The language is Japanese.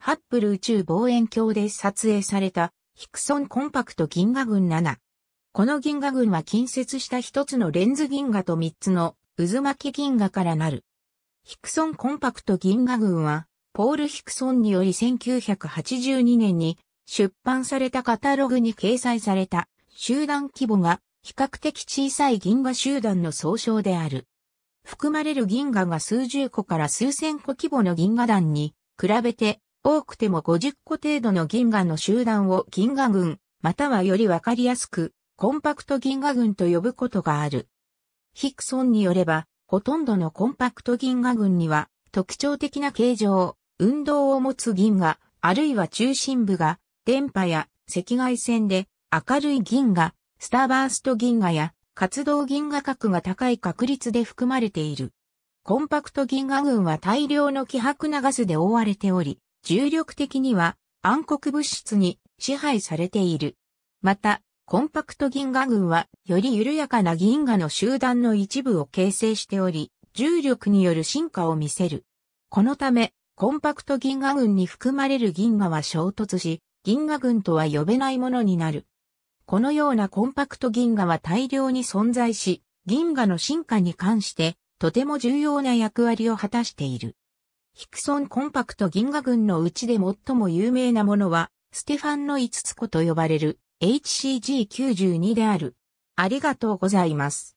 ハッブル宇宙望遠鏡で撮影されたヒクソンコンパクト銀河群7。この銀河群は近接した一つのレンズ銀河と三つの渦巻き銀河からなる。ヒクソンコンパクト銀河群は、ポール・ヒクソンにより1982年に出版されたカタログに掲載された集団規模が比較的小さい銀河集団の総称である。含まれる銀河が数十個から数千個規模の銀河団に比べて多くても50個程度の銀河の集団を銀河群、またはよりわかりやすく、コンパクト銀河群と呼ぶことがある。ヒクソンによれば、ほとんどのコンパクト銀河群には、特徴的な形状、運動を持つ銀河、あるいは中心部が、電波や赤外線で、明るい銀河、スターバースト銀河や、活動銀河核が高い確率で含まれている。コンパクト銀河群は大量の希薄なガスで覆われており、重力的には暗黒物質に支配されている。また、コンパクト銀河群はより緩やかな銀河の集団の一部を形成しており、重力による進化を見せる。このため、コンパクト銀河群に含まれる銀河は衝突し、銀河群とは呼べないものになる。このようなコンパクト銀河は大量に存在し、銀河の進化に関して、とても重要な役割を果たしている。ヒクソンコンパクト銀河群のうちで最も有名なものは、ステファンの5つ子と呼ばれる HCG92 である。ありがとうございます。